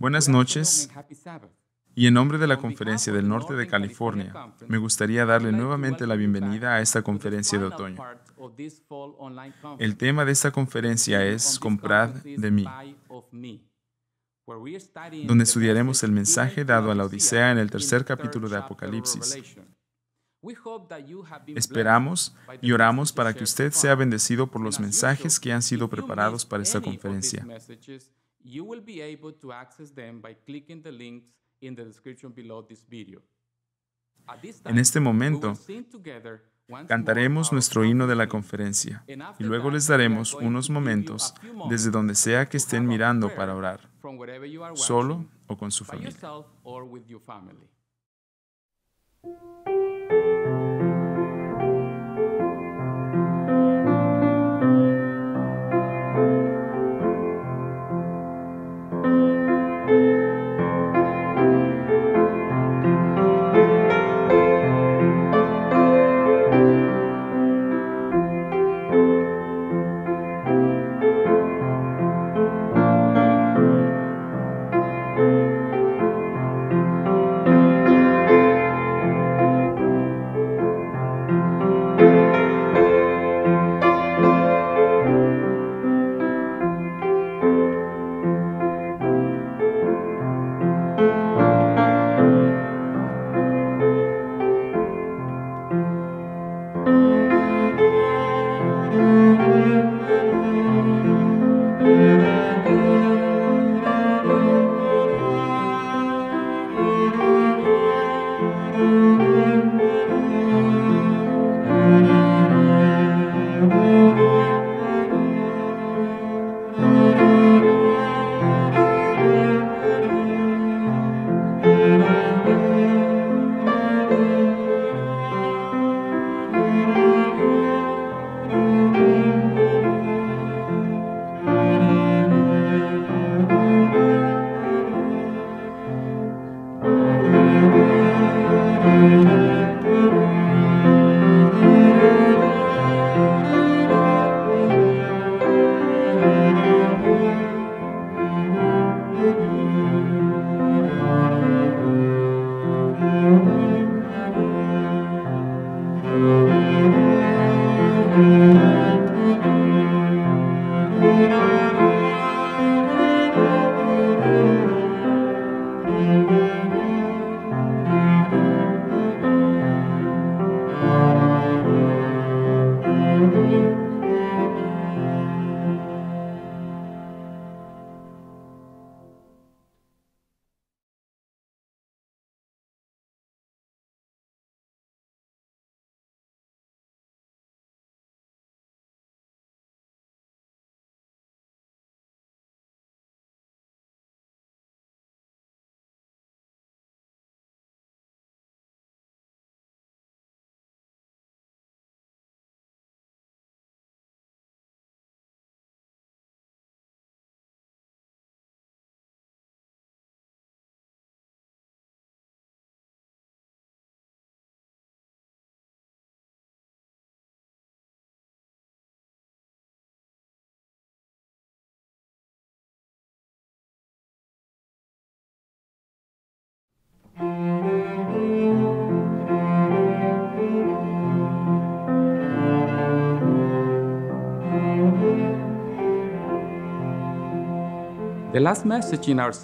Buenas noches. Y en nombre de la Conferencia del Norte de California, me gustaría darle nuevamente la bienvenida a esta conferencia de otoño. El tema de esta conferencia es Comprad de mí, donde estudiaremos el mensaje dado a la Odisea en el tercer capítulo de Apocalipsis. Esperamos y oramos para que usted sea bendecido por los mensajes que han sido preparados para esta conferencia. En este momento, cantaremos nuestro himno de la conferencia y luego les daremos unos momentos desde donde sea que estén mirando para orar, solo o con su familia.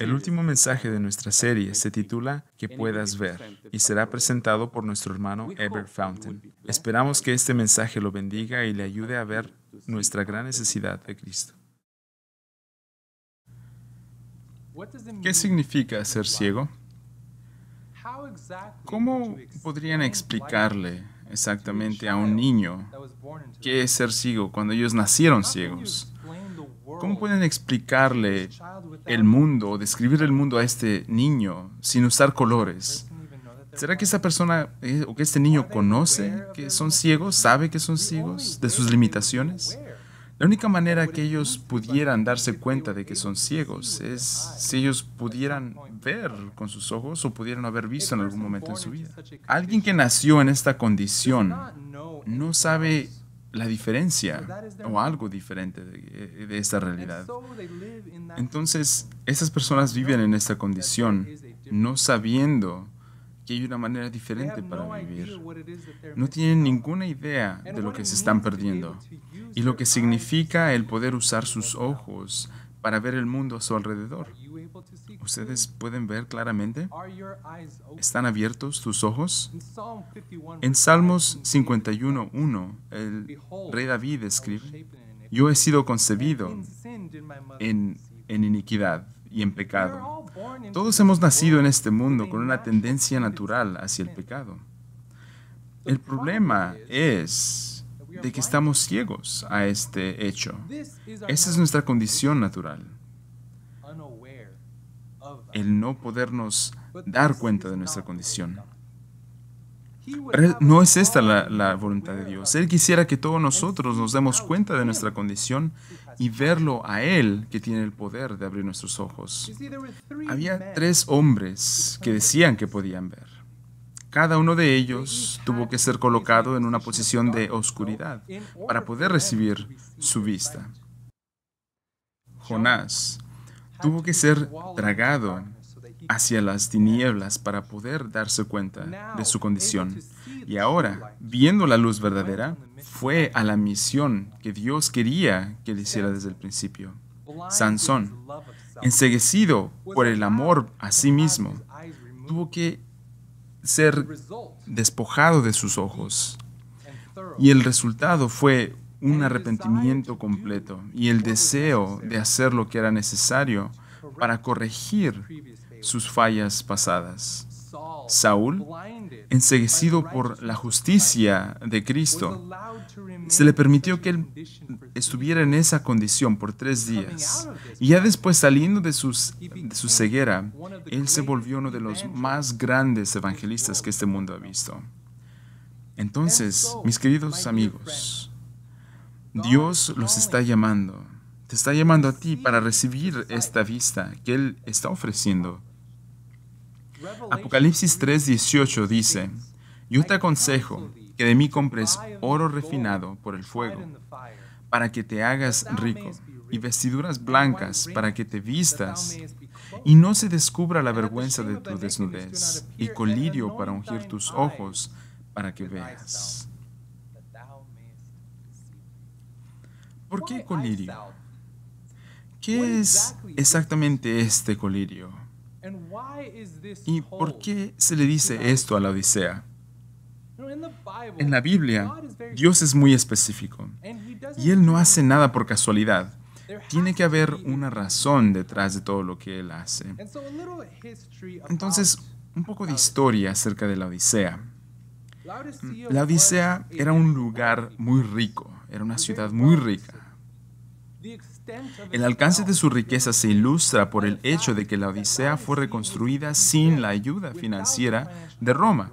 El último mensaje de nuestra serie se titula Que puedas ver y será presentado por nuestro hermano Ever Fountain. Esperamos que este mensaje lo bendiga y le ayude a ver nuestra gran necesidad de Cristo. ¿Qué significa ser ciego? ¿Cómo podrían explicarle exactamente a un niño qué es ser ciego cuando ellos nacieron ciegos? ¿Cómo pueden explicarle el mundo o describir el mundo a este niño sin usar colores? ¿Será que esta persona eh, o que este niño conoce que son ciegos, sabe que son ciegos, de sus limitaciones? La única manera que ellos pudieran darse cuenta de que son ciegos es si ellos pudieran ver con sus ojos o pudieran haber visto en algún momento en su vida. Alguien que nació en esta condición no sabe la diferencia o algo diferente de, eh, esta realidad. Entonces, esas personas viven en esta condición, no sabiendo que hay una manera diferente para vivir. No tienen ninguna idea de lo que se están perdiendo y lo que significa el poder usar sus ojos para ver el mundo a su alrededor. ¿Ustedes pueden ver claramente? ¿Están abiertos sus ojos? En Salmos 51.1, el rey David escribe, yo he sido concebido en, en iniquidad y en pecado. Todos hemos nacido en este mundo con una tendencia natural hacia el pecado. El problema es de que estamos ciegos a este hecho. Esa es nuestra condición natural. El no podernos dar cuenta de nuestra condición. No es esta la, voluntad de Dios. Él quisiera que todos nosotros nos demos cuenta de nuestra condición y verlo a Él que tiene el poder de abrir nuestros ojos. Había tres hombres que decían que podían ver. Cada uno de ellos tuvo que ser colocado en una posición de oscuridad para poder recibir su vista. Jonás tuvo que ser tragado hacia las tinieblas para poder darse cuenta de su condición. Y ahora, viendo la luz verdadera, fue a la misión que Dios quería que le hiciera desde el principio. Sansón, enseguecido por el amor a sí mismo, tuvo que ser despojado de sus ojos. Y el resultado fue un arrepentimiento completo y el deseo de hacer lo que era necesario para corregir sus fallas pasadas. Saúl, enseguecido por la justicia de Cristo, se le permitió que él estuviera en esa condición por tres días. Y ya después, saliendo de, de su ceguera, él se volvió uno de los más grandes evangelistas que este mundo ha visto. Entonces, mis queridos amigos, Dios los está llamando. Te está llamando a ti para recibir esta vista que Él está ofreciendo Apocalipsis 3:18 dice, yo te aconsejo que de mí compres oro refinado por el fuego, para que te hagas rico, y vestiduras blancas para que te vistas, y no se descubra la vergüenza de tu desnudez, y colirio para ungir tus ojos, para que veas. ¿Por qué colirio? ¿Qué es exactamente este colirio? ¿Y por qué se le dice esto a la Odisea? En la Biblia, Dios es muy específico y Él no hace nada por casualidad. Tiene que haber una razón detrás de todo lo que Él hace. Entonces, un poco de historia acerca de la Odisea. La Odisea era un lugar muy rico, era una ciudad muy rica. El alcance de su riqueza se ilustra por el hecho de que la Odisea fue reconstruida sin la ayuda financiera de Roma,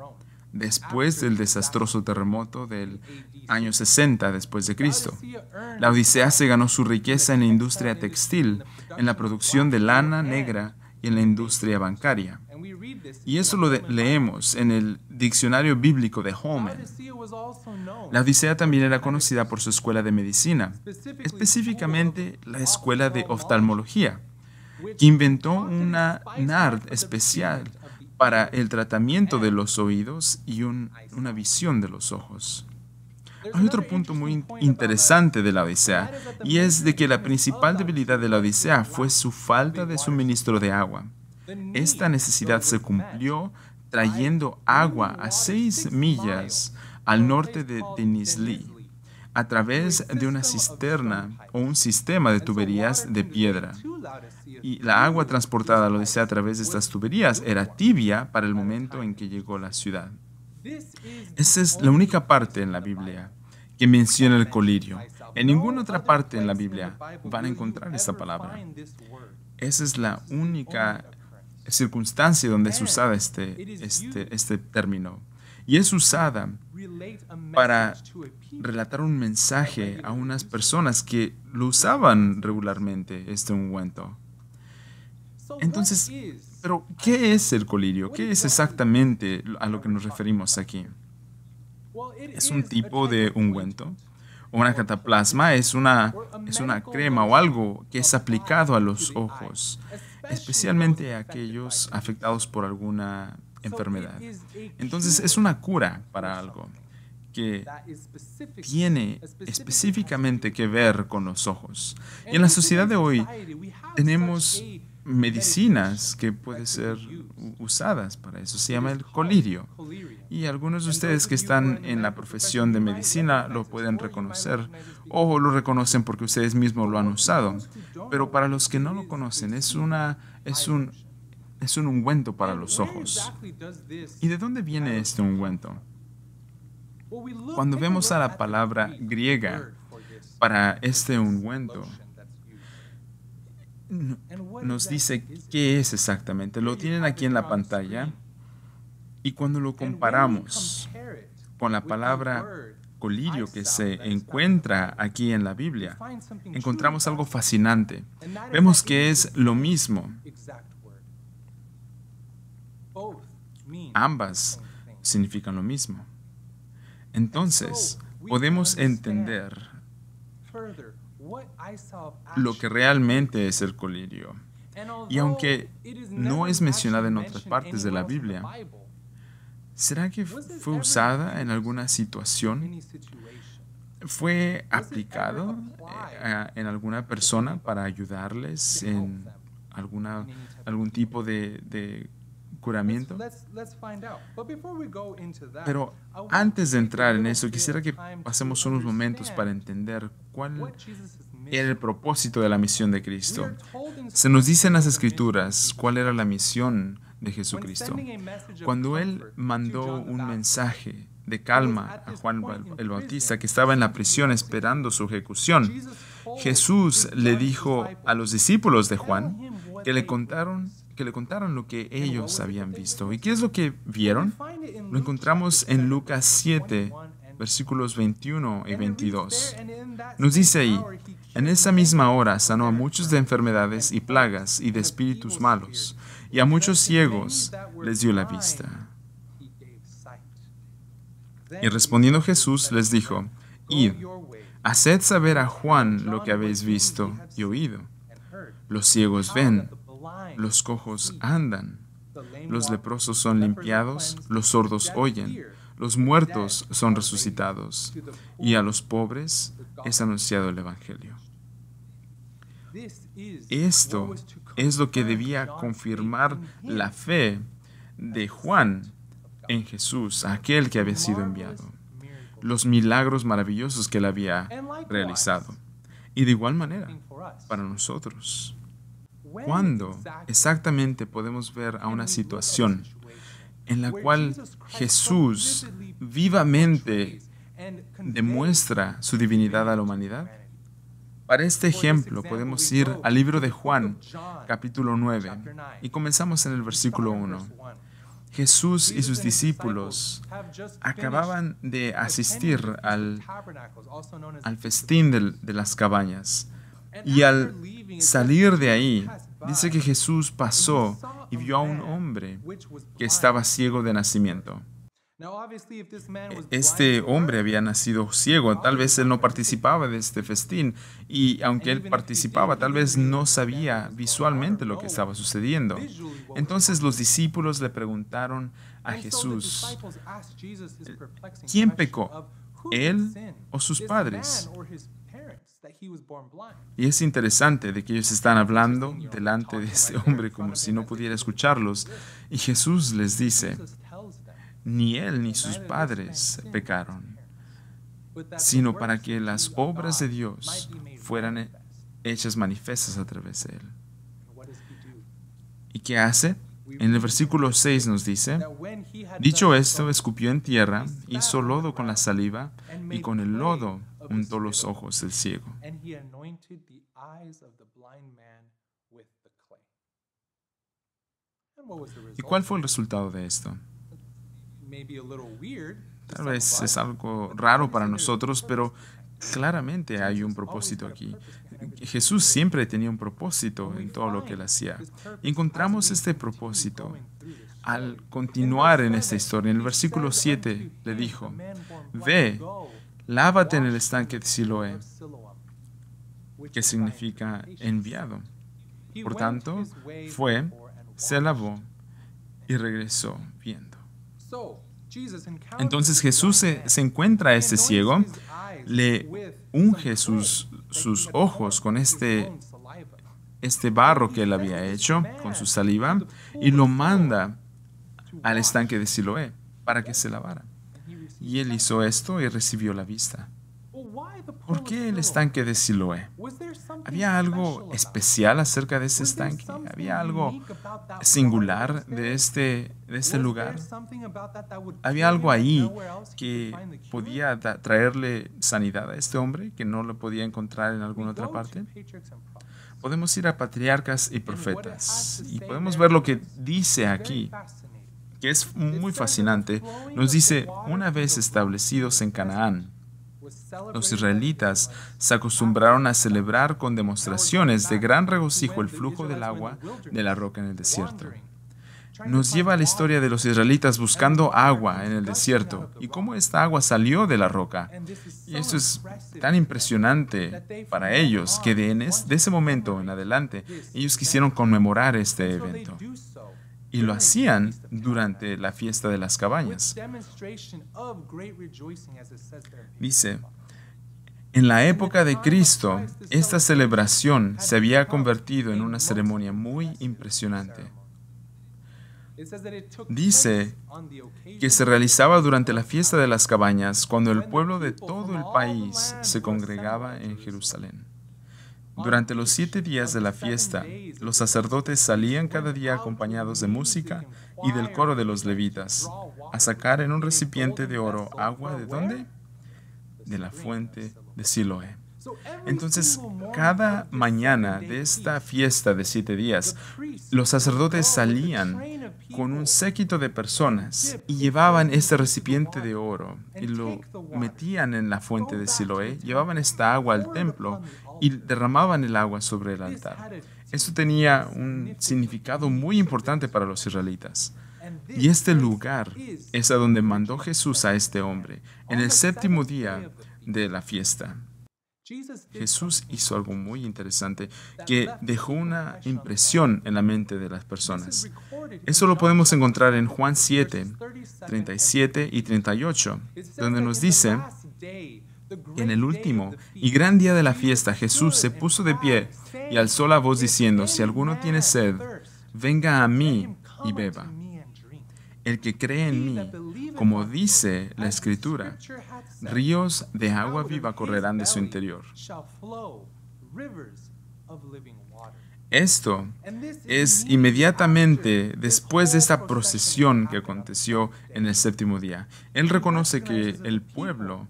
después del desastroso terremoto del año 60 después de Cristo. La Odisea se ganó su riqueza en la industria textil, en la producción de lana negra y en la industria bancaria. Y eso lo leemos en el diccionario bíblico de Homer. La Odisea también era conocida por su escuela de medicina, específicamente la escuela de oftalmología, que inventó una NARD especial para el tratamiento de los oídos y una visión de los ojos. Hay otro punto muy interesante de la Odisea, y es de que la principal debilidad de la Odisea fue su falta de suministro de agua. Esta necesidad se cumplió trayendo agua a seis millas al norte de Denizli a través de una cisterna o un sistema de tuberías de piedra. Y la agua transportada, lo decía, a través de estas tuberías era tibia para el momento en que llegó la ciudad. Esa es la única parte en la Biblia que menciona el colirio. En ninguna otra parte en la Biblia van a encontrar esta palabra. Esa es la única circunstancia donde es usada este, este, este término. Y es usada para relatar un mensaje a unas personas que lo usaban regularmente, este ungüento. Entonces, pero ¿qué es el colirio? ¿Qué es exactamente a lo que nos referimos aquí? Es un tipo de ungüento. Una cataplasma es una, es una crema o algo que es aplicado a los ojos especialmente aquellos afectados por alguna enfermedad. Entonces es una cura para algo que tiene específicamente que ver con los ojos. Y en la sociedad de hoy tenemos medicinas que pueden ser usadas para eso. Se llama el colirio. Y algunos de ustedes que están en la profesión de medicina lo pueden reconocer o lo reconocen porque ustedes mismos lo han usado. Pero para los que no lo conocen, es, una, es, un, es un ungüento para los ojos. ¿Y de dónde viene este ungüento? Cuando vemos a la palabra griega para este ungüento, nos dice qué es exactamente. Lo tienen aquí en la pantalla. Y cuando lo comparamos con la palabra colirio que se encuentra aquí en la Biblia, encontramos algo fascinante. Vemos que es lo mismo. Ambas significan lo mismo. Entonces, podemos entender lo que realmente es el colirio. Y aunque no es mencionada en otras partes de la Biblia, ¿será que fue usada en alguna situación? ¿Fue aplicado eh, en alguna persona para ayudarles en alguna, algún tipo de, de curamiento? Pero antes de entrar en eso, quisiera que pasemos unos momentos para entender ¿Cuál era el propósito de la misión de Cristo? Se nos dice en las Escrituras cuál era la misión de Jesucristo. Cuando Él mandó un mensaje de calma a Juan el Bautista, que estaba en la prisión esperando su ejecución, Jesús le dijo a los discípulos de Juan que le contaron que le contaron lo que ellos habían visto. ¿Y qué es lo que vieron? Lo encontramos en Lucas 7, versículos 21 y 22. Nos dice ahí, en esa misma hora sanó a muchos de enfermedades y plagas y de espíritus malos, y a muchos ciegos les dio la vista. Y respondiendo Jesús les dijo, Id, haced saber a Juan lo que habéis visto y oído. Los ciegos ven, los cojos andan, los leprosos son limpiados, los sordos oyen los muertos son resucitados y a los pobres es anunciado el Evangelio. Esto es lo que debía confirmar la fe de Juan en Jesús, aquel que había sido enviado, los milagros maravillosos que él había realizado. Y de igual manera, para nosotros, ¿cuándo exactamente podemos ver a una situación en la cual Jesús vivamente demuestra su divinidad a la humanidad? Para este ejemplo podemos ir al libro de Juan, capítulo 9, y comenzamos en el versículo 1. Jesús y sus discípulos acababan de asistir al, festín de las cabañas y al salir de ahí dice que Jesús pasó y vio a un hombre que estaba ciego de nacimiento. Este hombre había nacido ciego, tal vez él no participaba de este festín y aunque él participaba, tal vez no sabía visualmente lo que estaba sucediendo. Entonces los discípulos le preguntaron a Jesús, ¿quién pecó? ¿Él o sus padres? Y es interesante de que ellos están hablando delante de este hombre como si no pudiera escucharlos. Y Jesús les dice, ni él ni sus padres pecaron, sino para que las obras de Dios fueran hechas manifestas a través de él. ¿Y qué hace? En el versículo 6 nos dice, dicho esto, escupió en tierra, hizo lodo con la saliva y con el lodo untó los ojos del ciego ¿Y cuál fue el resultado de esto? Tal vez es algo raro para nosotros, pero claramente hay un propósito aquí. Jesús siempre tenía un propósito en todo lo que él hacía. encontramos este propósito al continuar en esta historia. En el versículo 7 le dijo, ve, lávate en el estanque de Siloé, que significa enviado. Por tanto, fue, se lavó y regresó viendo. Entonces Jesús se, encuentra a este ciego, le unge sus, ojos con este, este barro que él había hecho, con su saliva, y lo manda al estanque de Siloé para que se lavara. Y él hizo esto y recibió la vista. ¿Por qué el estanque de Siloé? ¿Había algo especial acerca de ese estanque? ¿Había algo singular de este, de este lugar? ¿Había algo ahí que podía traerle sanidad a este hombre que no lo podía encontrar en alguna otra parte? Podemos ir a patriarcas y profetas y podemos ver lo que dice aquí que es muy fascinante, nos dice, una vez establecidos en Canaán, los israelitas se acostumbraron a celebrar con demostraciones de gran regocijo el flujo del agua de la roca en el desierto. Nos lleva a la historia de los israelitas buscando agua en el desierto y cómo esta agua salió de la roca. Y eso es tan impresionante para ellos que de ese momento en adelante ellos quisieron conmemorar este evento y lo hacían durante la fiesta de las cabañas. Dice, en la época de Cristo, esta celebración se había convertido en una ceremonia muy impresionante. Dice que se realizaba durante la fiesta de las cabañas cuando el pueblo de todo el país se congregaba en Jerusalén. Durante los siete días de la fiesta, los sacerdotes salían cada día acompañados de música y del coro de los levitas a sacar en un recipiente de oro agua de dónde? De la fuente de Siloé. Entonces, cada mañana de esta fiesta de siete días, los sacerdotes salían con un séquito de personas y llevaban este recipiente de oro y lo metían en la fuente de Siloé, llevaban esta agua al templo y derramaban el agua sobre el altar. Esto tenía un significado muy importante para los israelitas. Y este lugar es a donde mandó Jesús a este hombre, en el séptimo día de la fiesta. Jesús hizo algo muy interesante que dejó una impresión en la mente de las personas. Eso lo podemos encontrar en Juan 7, 37 y 38, donde nos dice en el último y gran día de la fiesta Jesús se puso de pie y alzó la voz diciendo, si alguno tiene sed, venga a mí y beba. El que cree en mí, como dice la escritura, ríos de agua viva correrán de su interior. Esto es inmediatamente después de esta procesión que aconteció en el séptimo día. Él reconoce que el pueblo,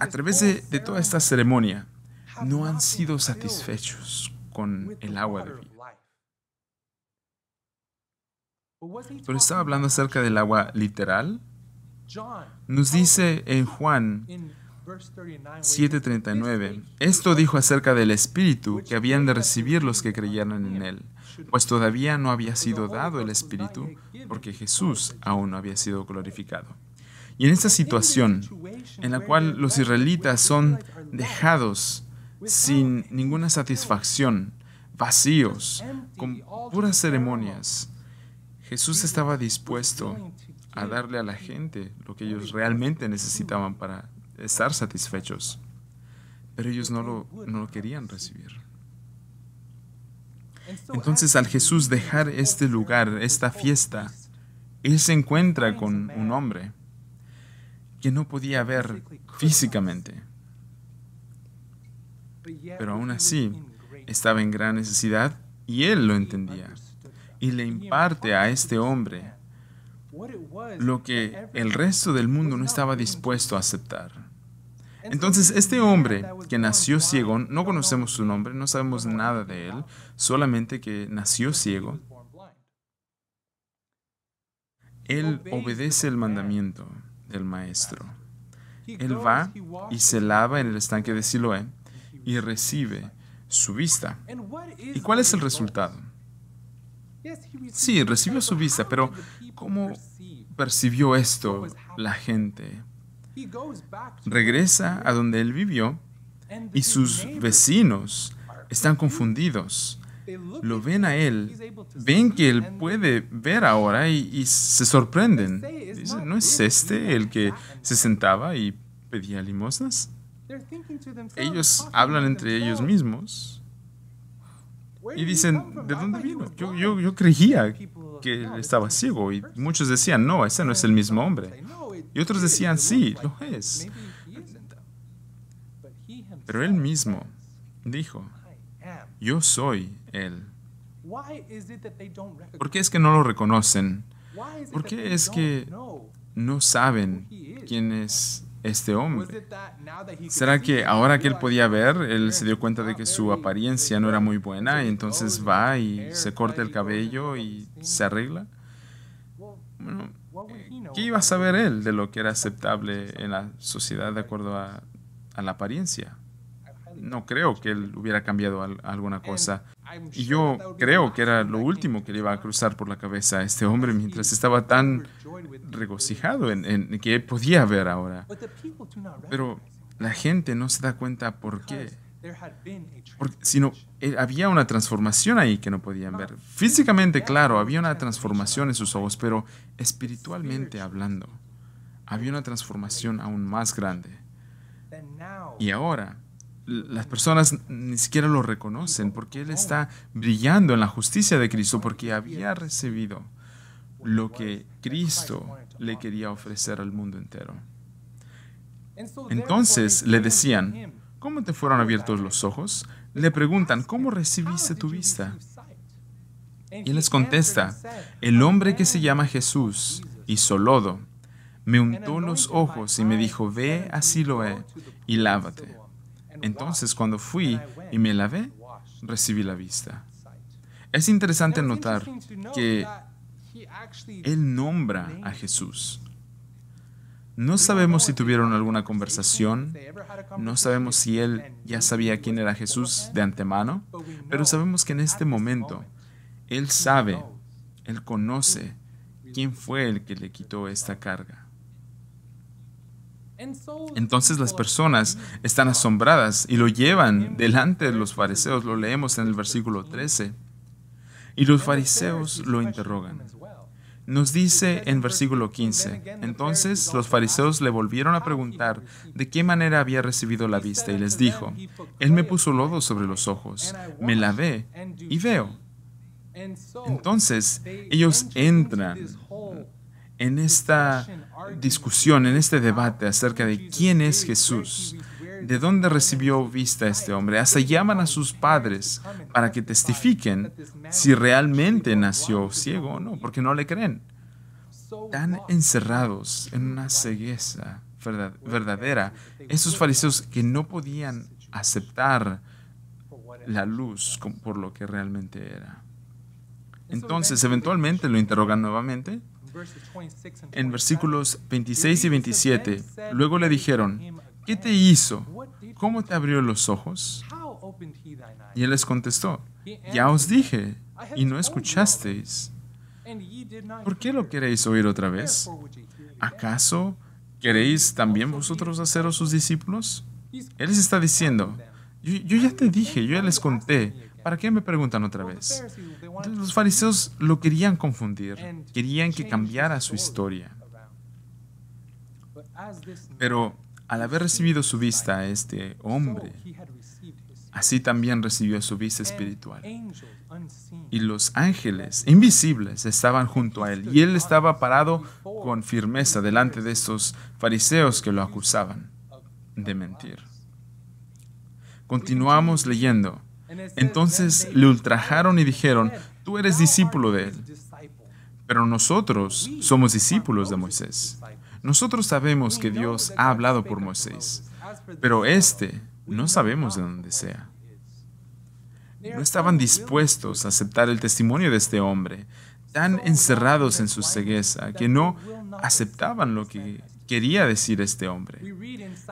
a través de, toda esta ceremonia, no han sido satisfechos con el agua de vida. Pero estaba hablando acerca del agua literal. Nos dice en Juan 7:39, esto dijo acerca del Espíritu que habían de recibir los que creyeran en Él, pues todavía no había sido dado el Espíritu porque Jesús aún no había sido glorificado. Y en esta situación en la cual los israelitas son dejados sin ninguna satisfacción, vacíos, con puras ceremonias, Jesús estaba dispuesto a darle a la gente lo que ellos realmente necesitaban para estar satisfechos, pero ellos no lo, no lo querían recibir. Entonces al Jesús dejar este lugar, esta fiesta, Él se encuentra con un hombre que no podía ver físicamente, pero aún así estaba en gran necesidad y Él lo entendía y le imparte a este hombre lo que el resto del mundo no estaba dispuesto a aceptar. Entonces, este hombre que nació ciego, no conocemos su nombre, no sabemos nada de él, solamente que nació ciego, él obedece el mandamiento del maestro. Él va y se lava en el estanque de Siloé y recibe su vista. ¿Y cuál es el resultado? Sí, recibió su vista, pero ¿cómo percibió esto la gente? Regresa a donde él vivió y sus vecinos están confundidos. Lo ven a él, ven que él puede ver ahora y, se sorprenden. ¿no es este el que se sentaba y pedía limosnas? Ellos hablan entre ellos mismos y dicen, ¿de dónde vino? Yo, creía que estaba ciego y muchos decían, no, ese no es el mismo hombre. Y otros decían, sí, lo es. Pero él mismo dijo, yo soy él. ¿Por qué es que no lo reconocen? ¿Por qué es que no saben quién es este hombre? Pues, ¿Será que ahora que él podía ver, él se dio cuenta de que su apariencia no era muy buena y entonces va y se corta el cabello y se arregla? ¿Qué iba a saber él de lo que era aceptable en la sociedad de acuerdo a la apariencia? no creo que él hubiera cambiado alguna cosa. Y yo creo que era lo último que le iba a cruzar por la cabeza a este hombre mientras estaba tan regocijado en, en que podía ver ahora. Pero la gente no se da cuenta por qué. sino eh, había una transformación ahí que no podían ver. Físicamente, ah, claro, había una transformación en sus ojos, pero espiritualmente hablando, había una transformación aún más grande. Y ahora, las personas ni siquiera lo reconocen porque Él está brillando en la justicia de Cristo porque había recibido lo que Cristo le quería ofrecer al mundo entero. Entonces le decían, ¿cómo te fueron abiertos los ojos? Le preguntan, ¿cómo recibiste tu vista? Y él les contesta, el hombre que se llama Jesús hizo lodo, me untó los ojos y me dijo, ve a Siloé y lávate. Entonces cuando fui y me lavé, recibí la vista. Es interesante notar que él nombra a Jesús. No sabemos si tuvieron alguna conversación, no sabemos si él ya sabía quién era Jesús de antemano, pero sabemos que en este momento él sabe, él conoce quién fue el que le quitó esta carga. Entonces las personas están asombradas y lo llevan delante de los fariseos, lo leemos en el versículo 13. Y los fariseos lo interrogan. Nos dice en versículo 15, entonces los fariseos le volvieron a preguntar de qué manera había recibido la vista y les dijo, Él me puso lodo sobre los ojos, me lavé y veo. Entonces ellos entran en esta discusión, en este debate acerca de quién es Jesús, de dónde recibió vista este hombre. Hasta llaman a sus padres para que testifiquen si realmente nació ciego o no, porque no le creen. Están encerrados en una cegueza verdadera, esos fariseos que no podían aceptar la luz por lo que realmente era. Entonces, eventualmente lo interrogan nuevamente en versículos 26 y 27. Luego le dijeron, ¿qué te hizo? ¿Cómo te abrió los ojos? Y él les contestó, ya os dije, y no escuchasteis. ¿Por qué lo queréis oír otra vez? ¿Acaso queréis también vosotros haceros sus discípulos? Él les está diciendo, yo, ya te dije, yo ya les conté, ¿Para qué me preguntan otra vez? Los fariseos lo querían confundir, querían que cambiara su historia. Pero al haber recibido su vista a este hombre, así también recibió su vista espiritual. Y los ángeles invisibles estaban junto a él, y él estaba parado con firmeza delante de estos fariseos que lo acusaban de mentir. Continuamos leyendo. Entonces le ultrajaron y dijeron, tú eres discípulo de él. Pero nosotros somos discípulos de Moisés. Nosotros sabemos que Dios ha hablado por Moisés, pero este no sabemos de dónde sea. No estaban dispuestos a aceptar el testimonio de este hombre, tan encerrados en su cegueza que no aceptaban lo que quería decir este hombre.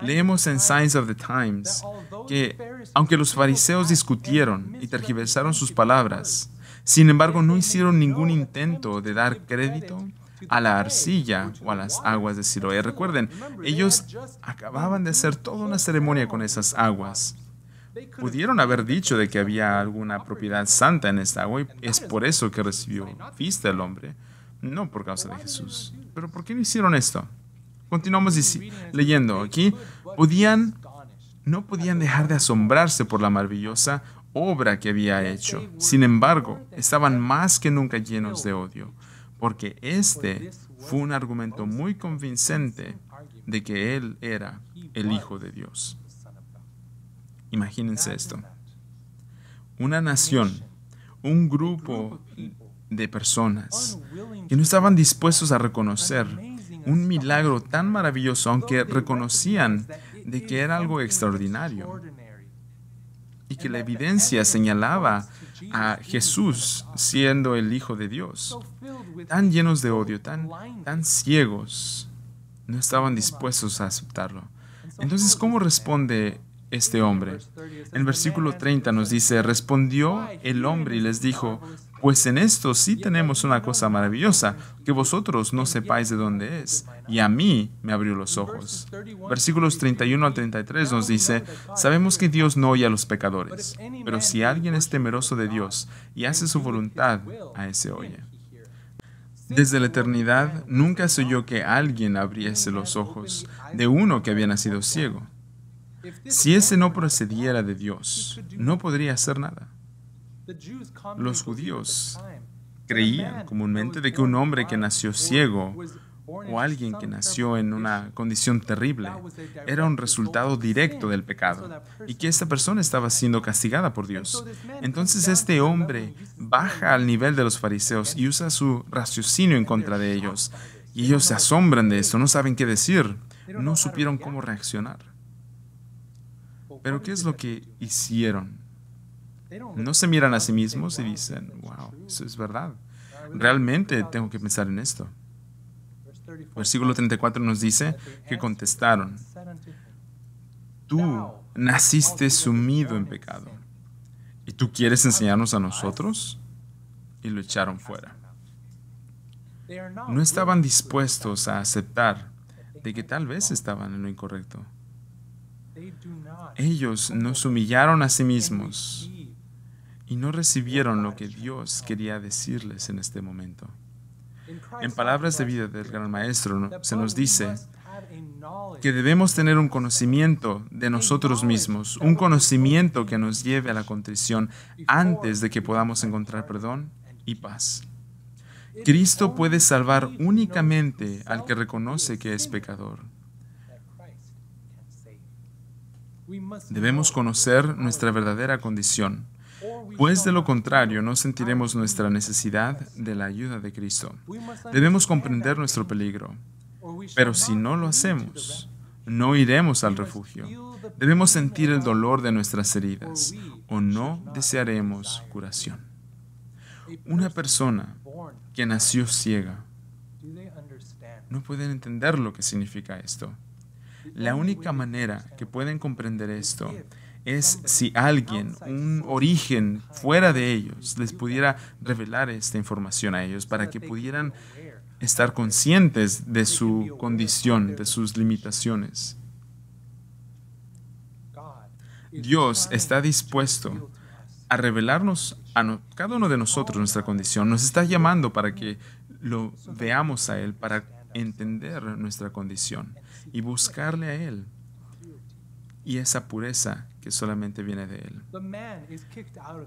Leemos en Signs of the Times que, aunque los fariseos discutieron y tergiversaron sus palabras, sin embargo no hicieron ningún intento de dar crédito a la arcilla o a las aguas de Siloé. Recuerden, ellos acababan de hacer toda una ceremonia con esas aguas. Pudieron haber dicho de que había alguna propiedad santa en esta agua y es por eso que recibió vista el hombre, no por causa de Jesús. Pero ¿por qué no hicieron esto? Continuamos leyendo aquí. Podían, no podían dejar de asombrarse por la maravillosa obra que había hecho. Sin embargo, estaban más que nunca llenos de odio, porque este fue un argumento muy convincente de que él era el Hijo de Dios. Imagínense esto. Una nación, un grupo de personas que no estaban dispuestos a reconocer un milagro tan maravilloso, aunque reconocían de que era algo extraordinario y que la evidencia señalaba a Jesús siendo el Hijo de Dios. Tan llenos de odio, tan, tan ciegos, no estaban dispuestos a aceptarlo. Entonces, ¿cómo responde este hombre? En versículo 30 nos dice, respondió el hombre y les dijo, pues en esto sí tenemos una cosa maravillosa, que vosotros no sepáis de dónde es, y a mí me abrió los ojos. Versículos 31 al 33 nos dice, sabemos que Dios no oye a los pecadores, pero si alguien es temeroso de Dios y hace su voluntad, a ese oye. Desde la eternidad nunca se oyó que alguien abriese los ojos de uno que había nacido ciego. Si ese no procediera de Dios, no podría hacer nada. Los judíos creían comúnmente de que un hombre que nació ciego o alguien que nació en una condición terrible era un resultado directo del pecado y que esta persona estaba siendo castigada por Dios. Entonces este hombre baja al nivel de los fariseos y usa su raciocinio en contra de ellos. Y ellos se asombran de eso, no saben qué decir, no supieron cómo reaccionar. Pero ¿qué es lo que hicieron? No se miran a sí mismos y dicen, wow, eso es verdad. Realmente tengo que pensar en esto. Versículo 34 nos dice que contestaron, tú naciste sumido en pecado y tú quieres enseñarnos a nosotros y lo echaron fuera. No estaban dispuestos a aceptar de que tal vez estaban en lo incorrecto. Ellos nos humillaron a sí mismos y no recibieron lo que Dios quería decirles en este momento. En palabras de vida del gran maestro se nos dice que debemos tener un conocimiento de nosotros mismos, un conocimiento que nos lleve a la contrición antes de que podamos encontrar perdón y paz. Cristo puede salvar únicamente al que reconoce que es pecador. Debemos conocer nuestra verdadera condición pues de lo contrario no sentiremos nuestra necesidad de la ayuda de Cristo. Debemos comprender nuestro peligro, pero si no lo hacemos, no iremos al refugio. Debemos sentir el dolor de nuestras heridas o no desearemos curación. Una persona que nació ciega no puede entender lo que significa esto. La única manera que pueden comprender esto es si alguien, un origen fuera de ellos, les pudiera revelar esta información a ellos para que pudieran estar conscientes de su condición, de sus limitaciones. Dios está dispuesto a revelarnos a cada uno de nosotros nuestra condición. Nos está llamando para que lo veamos a Él, para entender nuestra condición y buscarle a Él y esa pureza que solamente viene de él.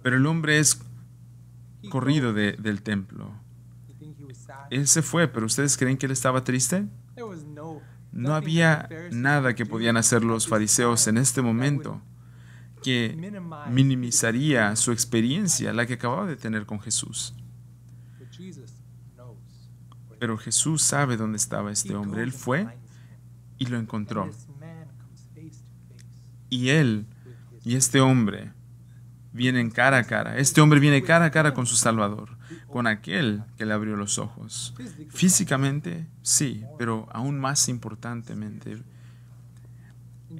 Pero el hombre es corrido del templo. Él se fue, pero ¿ustedes creen que él estaba triste? No había nada que podían hacer los fariseos en este momento que minimizaría su experiencia, la que acababa de tener con Jesús. Pero Jesús sabe dónde estaba este hombre. Él fue y lo encontró. Y él y este hombre viene cara a cara. Este hombre viene cara a cara con su Salvador, con aquel que le abrió los ojos. Físicamente, sí, pero aún más importantemente,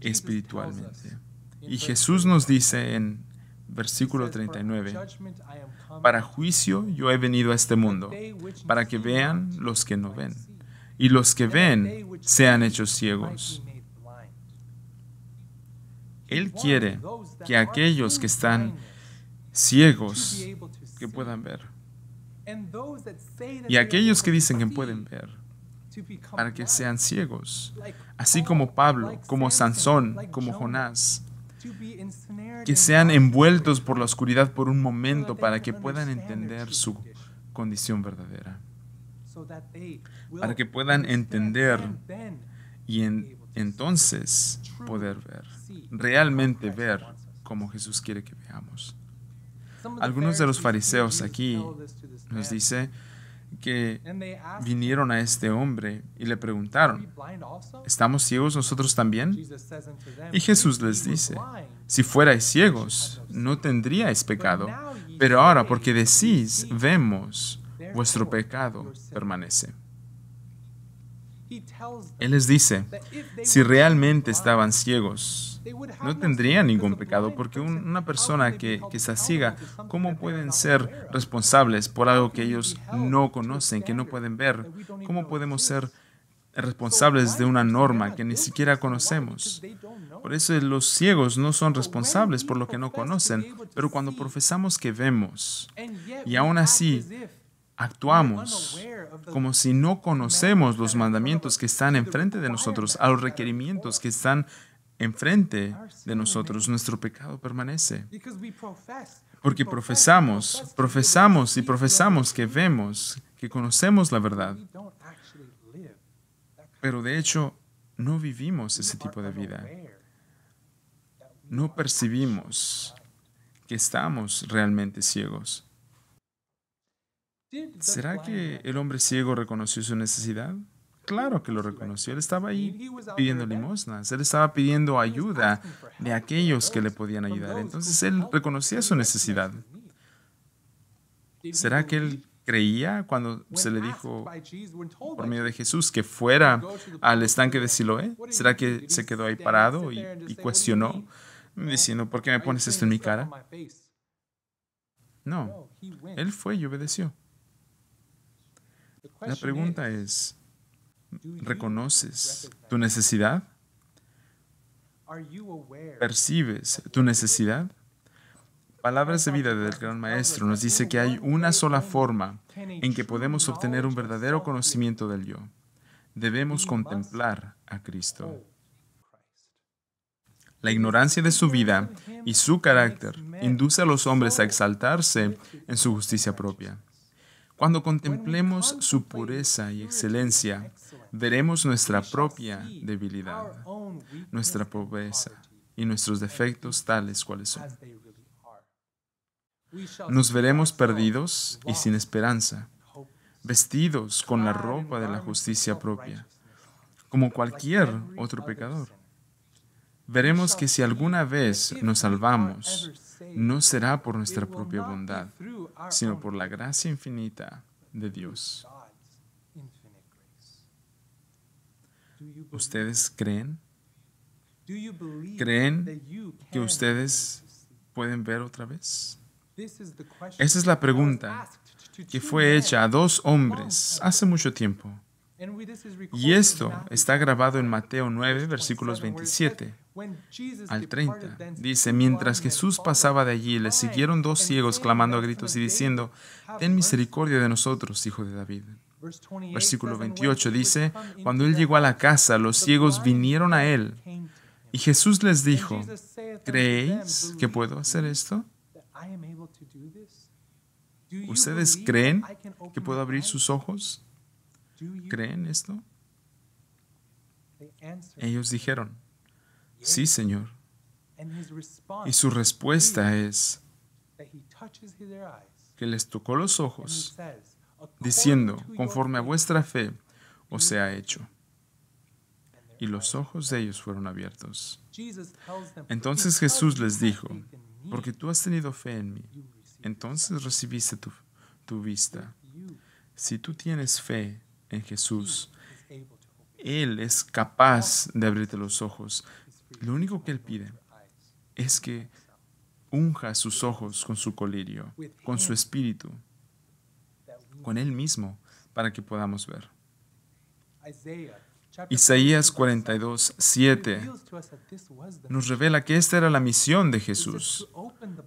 espiritualmente. Y Jesús nos dice en versículo 39, para juicio yo he venido a este mundo, para que vean los que no ven, y los que ven sean hechos ciegos. Él quiere que aquellos que están ciegos que puedan ver. Y aquellos que dicen que pueden ver, para que sean ciegos, así como Pablo, como Sansón, como Jonás, que sean envueltos por la oscuridad por un momento para que puedan entender su condición verdadera, para que puedan entender y entonces poder ver realmente ver como Jesús quiere que veamos. Algunos de los fariseos aquí nos dice que vinieron a este hombre y le preguntaron, ¿estamos ciegos nosotros también? Y Jesús les dice, si fuerais ciegos, no tendríais pecado, pero ahora porque decís, vemos, vuestro pecado permanece. Él les dice, si realmente estaban ciegos, no tendrían ningún pecado, porque una persona que, que está ¿cómo pueden ser responsables por algo que ellos no conocen, que no pueden ver? ¿Cómo podemos ser responsables de una norma que ni siquiera conocemos. Por eso los ciegos no son responsables por lo que no conocen, pero cuando profesamos que vemos y aún así actuamos como si no conocemos los mandamientos que están enfrente de nosotros, a los requerimientos que están enfrente de nosotros, nuestro pecado permanece. Porque profesamos, profesamos y profesamos que vemos, que conocemos la verdad. Pero de hecho, no vivimos ese tipo de vida. No percibimos que estamos realmente ciegos. ¿Será que el hombre ciego reconoció su necesidad? Claro que lo reconoció. Él estaba ahí pidiendo limosnas. Él estaba pidiendo ayuda de aquellos que le podían ayudar. Entonces él reconocía su necesidad. ¿Será que él creía cuando se le dijo por medio de Jesús que fuera al estanque de Siloé? ¿Será que se quedó ahí parado y, y cuestionó diciendo, ¿por qué me pones esto en mi cara? No, él fue y obedeció. La pregunta es, ¿Reconoces tu necesidad? ¿Percibes tu necesidad? Palabras de vida del Gran Maestro nos dice que hay una sola forma en que podemos obtener un verdadero conocimiento del yo. Debemos contemplar a Cristo. La ignorancia de su vida y su carácter induce a los hombres a exaltarse en su justicia propia. Cuando contemplemos su pureza y excelencia, veremos nuestra propia debilidad, nuestra pobreza y nuestros defectos tales cuales son. Nos veremos perdidos y sin esperanza, vestidos con la ropa de la justicia propia, como cualquier otro pecador. Veremos que si alguna vez nos salvamos, no será por nuestra propia bondad, sino por la gracia infinita de Dios. ¿Ustedes creen? ¿Creen que ustedes pueden ver otra vez? Esa es la pregunta que fue hecha a dos hombres hace mucho tiempo. Y esto está grabado en Mateo 9, versículos 27 al 30. Dice, mientras Jesús pasaba de allí, le siguieron dos ciegos clamando a gritos y diciendo, Ten misericordia de nosotros, hijo de David. Versículo 28 dice, Cuando él llegó a la casa, los ciegos vinieron a él. Y Jesús les dijo, ¿creéis que puedo hacer esto? ¿Ustedes creen que puedo abrir sus ojos? ¿Creen esto? Ellos dijeron, Sí, Señor. Y su respuesta es que les tocó los ojos, diciendo, conforme a vuestra fe os sea hecho. Y los ojos de ellos fueron abiertos. Entonces Jesús les dijo, porque tú has tenido fe en mí, entonces recibiste tu vista. Si tú tienes fe en Jesús, Él es capaz de abrirte los ojos lo único que Él pide es que unja sus ojos con su colirio, con su espíritu, con Él mismo, para que podamos ver. Isaías 42, 7 nos revela que esta era la misión de Jesús.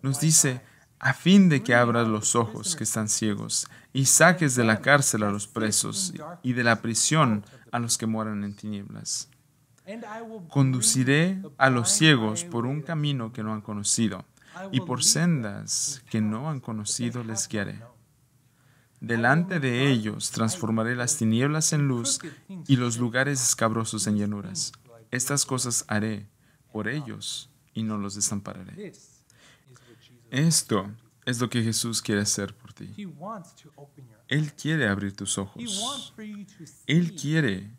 Nos dice, a fin de que abras los ojos que están ciegos y saques de la cárcel a los presos y de la prisión a los que mueran en tinieblas. Conduciré a los ciegos por un camino que no han conocido, y por sendas que no han conocido les guiaré. Delante de ellos transformaré las tinieblas en luz y los lugares escabrosos en llanuras. Estas cosas haré por ellos y no los desampararé. Esto es lo que Jesús quiere hacer por ti. Él quiere abrir tus ojos. Él quiere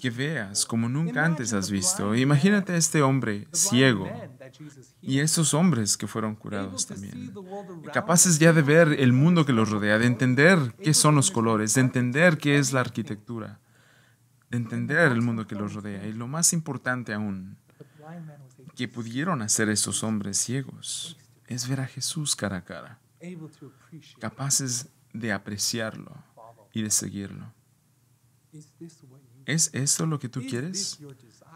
que veas como nunca antes has visto. Imagínate a este hombre ciego y esos hombres que fueron curados también, capaces ya de ver el mundo que los rodea, de entender qué son los colores, de entender qué es la arquitectura, de entender el mundo que los rodea. Y lo más importante aún, que pudieron hacer esos hombres ciegos es ver a Jesús cara a cara, capaces de de apreciarlo y de seguirlo. ¿Es esto lo que tú quieres?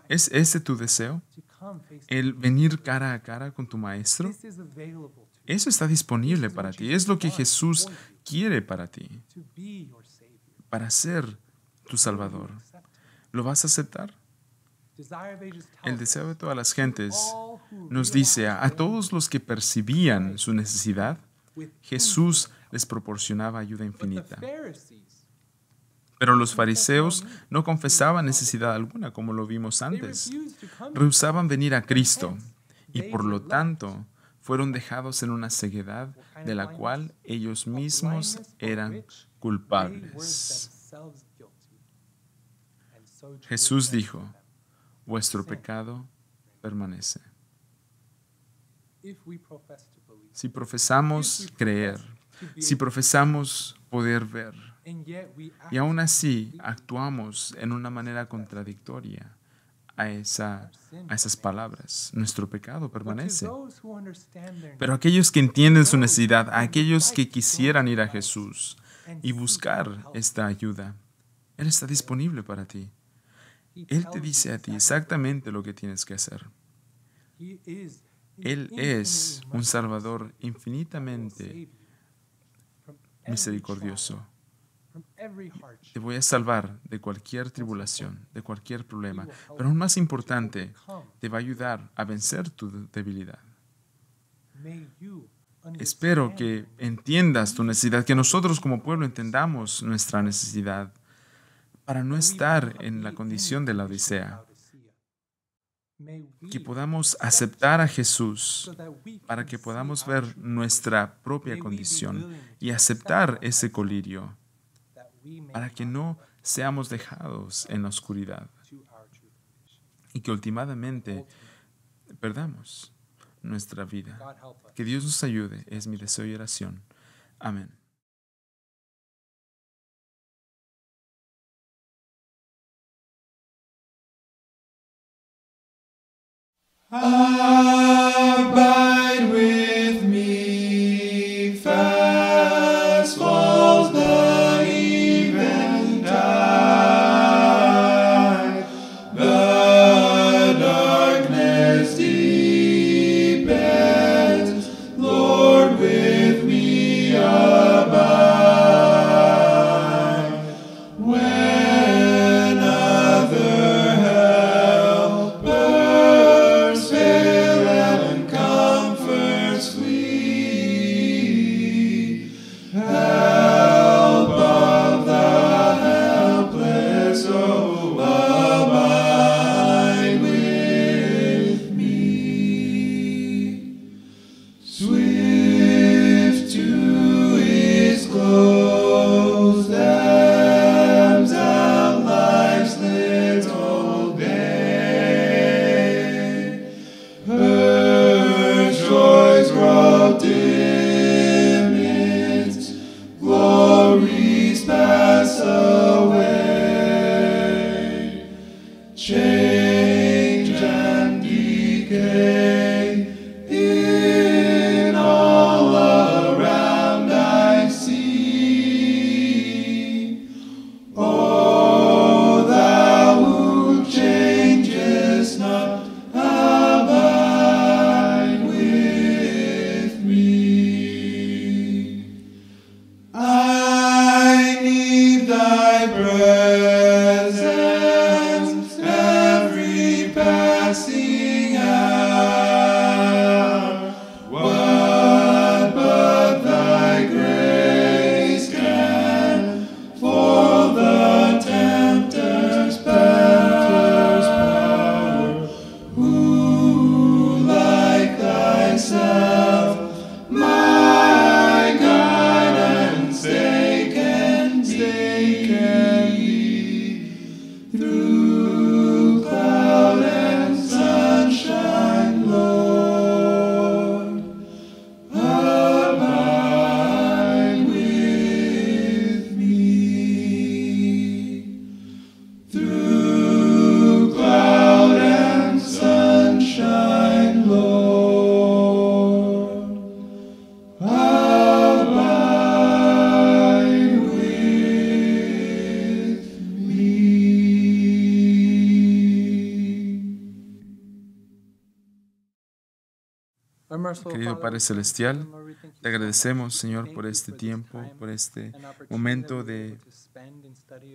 ¿Es ese tu deseo? ¿El venir cara a cara con tu maestro? Eso está disponible para ti. Es lo que Jesús quiere para ti. Para ser tu Salvador. ¿Lo vas a aceptar? El deseo de todas las gentes nos dice a, a todos los que percibían su necesidad, Jesús les proporcionaba ayuda infinita. Pero los fariseos no confesaban necesidad alguna, como lo vimos antes. Rehusaban venir a Cristo y por lo tanto fueron dejados en una ceguedad de la cual ellos mismos eran culpables. Jesús dijo, vuestro pecado permanece. Si profesamos creer si profesamos poder ver. Y aún así actuamos en una manera contradictoria a, a esas palabras. Nuestro pecado permanece. Pero aquellos que entienden su necesidad, aquellos que quisieran ir a Jesús y buscar esta ayuda, Él está disponible para ti. Él te dice a ti exactamente lo que tienes que hacer. Él es un Salvador infinitamente misericordioso. Te voy a salvar de cualquier tribulación, de cualquier problema, pero aún más importante, te va a ayudar a vencer tu debilidad. Espero que entiendas tu necesidad, que nosotros como pueblo entendamos nuestra necesidad para no estar en la condición de la Odisea que podamos aceptar a Jesús para que podamos ver nuestra propia condición y aceptar ese colirio para que no seamos dejados en la oscuridad y que últimamente perdamos nuestra vida. Que Dios nos ayude, es mi deseo y oración. Amén. Ah. Oh querido Padre Celestial, te agradecemos, Señor, este por este tiempo, por este momento de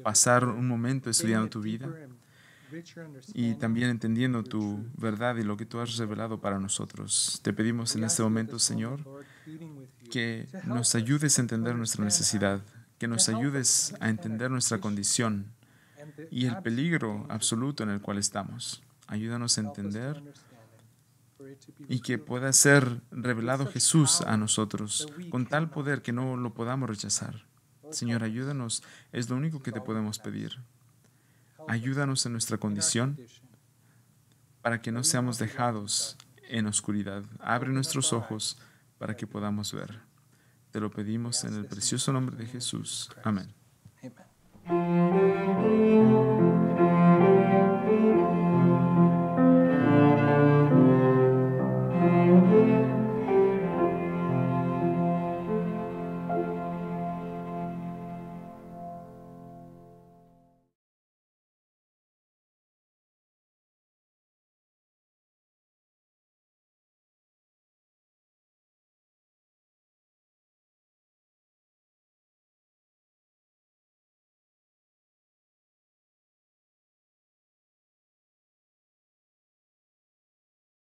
pasar un momento estudiando tu vida y también entendiendo tu verdad y lo que tú has revelado para nosotros. Te pedimos en este momento, Señor, que nos ayudes a entender nuestra necesidad, que nos ayudes a entender nuestra condición y el peligro absoluto en el cual estamos. Ayúdanos a entender y que pueda ser revelado Jesús a nosotros con tal poder que no lo podamos rechazar. Señor, ayúdanos, es lo único que te podemos pedir. Ayúdanos en nuestra condición para que no seamos dejados en oscuridad. Abre nuestros ojos para que podamos ver. Te lo pedimos en el precioso nombre de Jesús. Amén.